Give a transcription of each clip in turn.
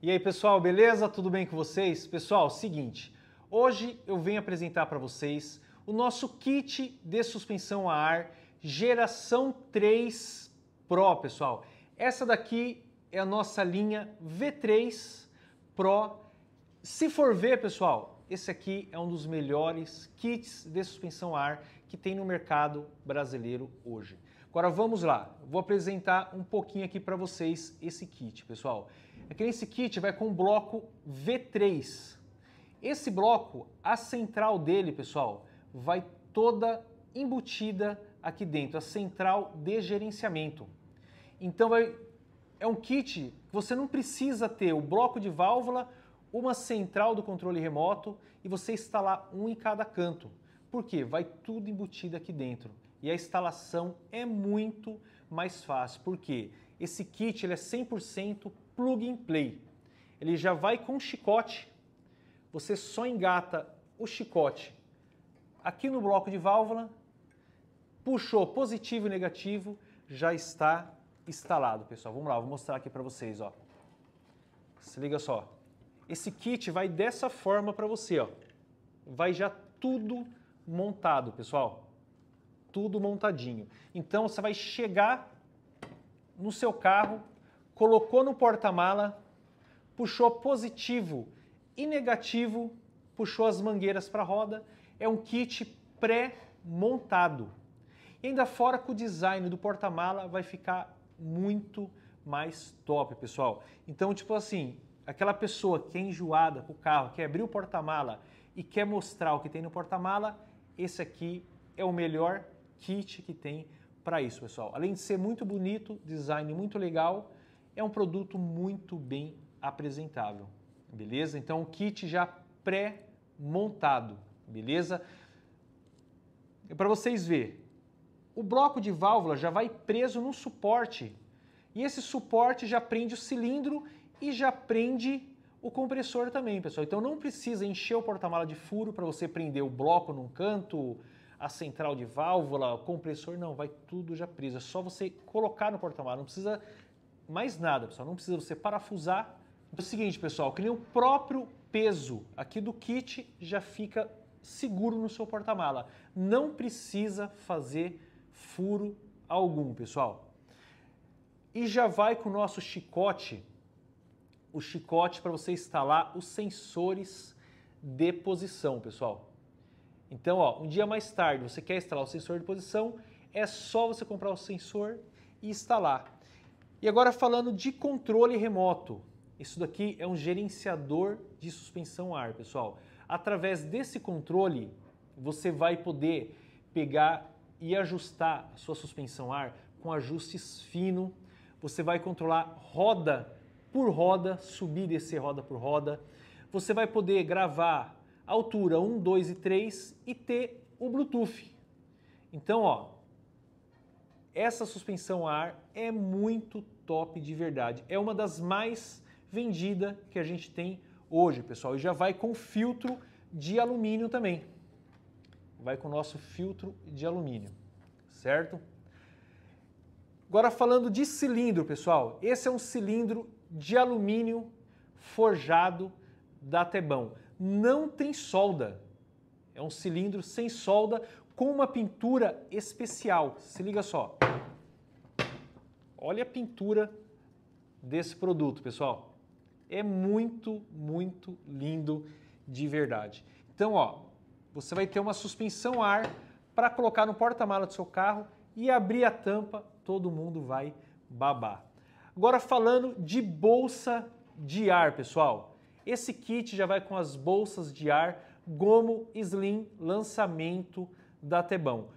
E aí pessoal, beleza? Tudo bem com vocês? Pessoal, seguinte, hoje eu venho apresentar para vocês o nosso kit de suspensão a ar geração 3 Pro, pessoal. Essa daqui é a nossa linha V3 Pro. Se for ver, pessoal, esse aqui é um dos melhores kits de suspensão a ar que tem no mercado brasileiro hoje. Agora vamos lá, vou apresentar um pouquinho aqui para vocês esse kit, pessoal. Aqui é nesse kit vai com o bloco V3. Esse bloco, a central dele, pessoal, vai toda embutida aqui dentro, a central de gerenciamento. Então vai, é um kit que você não precisa ter o bloco de válvula, uma central do controle remoto e você instalar um em cada canto. Por quê? Vai tudo embutido aqui dentro e a instalação é muito mais fácil, porque esse kit ele é 100% plug and play. Ele já vai com chicote, você só engata o chicote aqui no bloco de válvula, puxou positivo e negativo, já está instalado, pessoal. Vamos lá, vou mostrar aqui para vocês, ó. Se liga só. Esse kit vai dessa forma para você, ó. Vai já tudo montado, pessoal tudo montadinho. Então você vai chegar no seu carro, colocou no porta-mala, puxou positivo e negativo, puxou as mangueiras para a roda. É um kit pré-montado. E ainda fora que o design do porta-mala vai ficar muito mais top, pessoal. Então, tipo assim, aquela pessoa que é enjoada com o carro, quer abrir o porta-mala e quer mostrar o que tem no porta-mala, esse aqui é o melhor kit que tem para isso, pessoal. Além de ser muito bonito, design muito legal, é um produto muito bem apresentável, beleza? Então, kit já pré-montado, beleza? É para vocês ver. O bloco de válvula já vai preso no suporte e esse suporte já prende o cilindro e já prende o compressor também, pessoal. Então não precisa encher o porta-mala de furo para você prender o bloco num canto, a central de válvula, o compressor, não, vai tudo já preso. É só você colocar no porta-malas, não precisa mais nada, pessoal. Não precisa você parafusar. Então, é o seguinte, pessoal, que nem o próprio peso aqui do kit já fica seguro no seu porta-mala. Não precisa fazer furo algum, pessoal. E já vai com o nosso chicote, o chicote para você instalar os sensores de posição, pessoal. Então, ó, um dia mais tarde, você quer instalar o sensor de posição, é só você comprar o sensor e instalar. E agora falando de controle remoto. Isso daqui é um gerenciador de suspensão ar, pessoal. Através desse controle, você vai poder pegar e ajustar a sua suspensão ar com ajustes fino. Você vai controlar roda por roda, subir e descer roda por roda. Você vai poder gravar altura 1, 2 e 3 e ter o Bluetooth. Então, ó, essa suspensão a ar é muito top de verdade. É uma das mais vendidas que a gente tem hoje, pessoal. E já vai com filtro de alumínio também. Vai com o nosso filtro de alumínio, certo? Agora falando de cilindro, pessoal. Esse é um cilindro de alumínio forjado da Tebão não tem solda. É um cilindro sem solda com uma pintura especial. Se liga só. Olha a pintura desse produto, pessoal. É muito, muito lindo de verdade. Então, ó, você vai ter uma suspensão ar para colocar no porta-mala do seu carro e abrir a tampa, todo mundo vai babar. Agora falando de bolsa de ar, pessoal. Esse kit já vai com as bolsas de ar, gomo slim, lançamento da Tebão.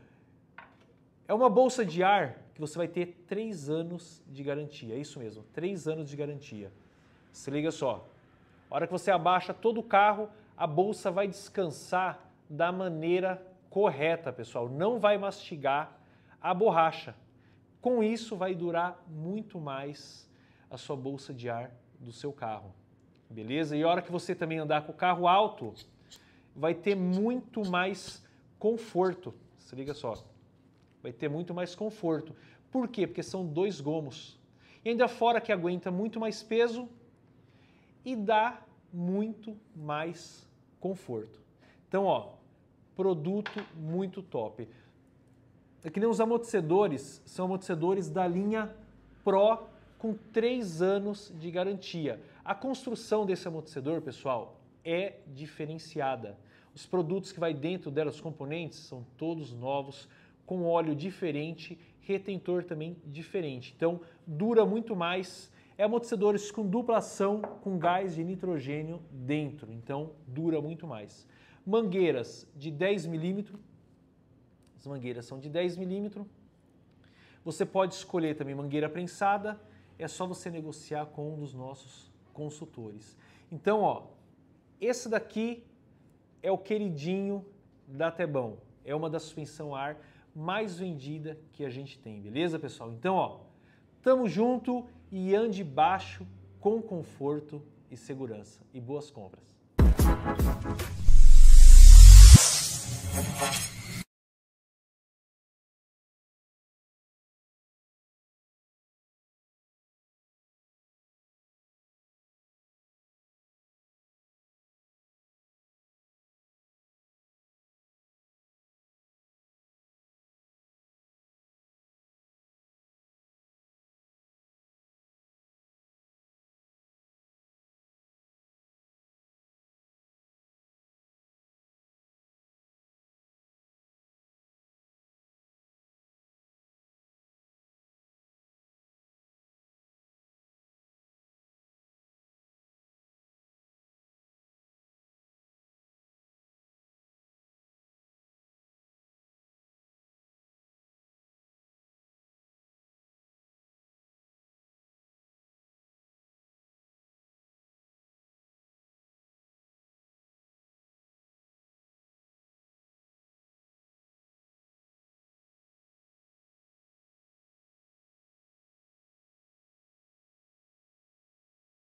É uma bolsa de ar que você vai ter 3 anos de garantia, é isso mesmo, 3 anos de garantia. Se liga só, a hora que você abaixa todo o carro, a bolsa vai descansar da maneira correta, pessoal. Não vai mastigar a borracha. Com isso, vai durar muito mais a sua bolsa de ar do seu carro beleza? E a hora que você também andar com o carro alto, vai ter muito mais conforto. Se liga só. Vai ter muito mais conforto. Por quê? Porque são dois gomos. E ainda fora que aguenta muito mais peso e dá muito mais conforto. Então, ó, produto muito top. É que nem os amortecedores, são amortecedores da linha Pro com 3 anos de garantia. A construção desse amortecedor, pessoal, é diferenciada. Os produtos que vai dentro dela, os componentes, são todos novos, com óleo diferente, retentor também diferente. Então, dura muito mais. É amortecedores com dupla ação, com gás de nitrogênio dentro. Então, dura muito mais. Mangueiras de 10 milímetros. As mangueiras são de 10 milímetros. Você pode escolher também mangueira prensada. É só você negociar com um dos nossos consultores. Então, ó, esse daqui é o queridinho da Tebão. É uma da suspensão ar mais vendida que a gente tem, beleza, pessoal? Então, ó, tamo junto e ande baixo com conforto e segurança. E boas compras.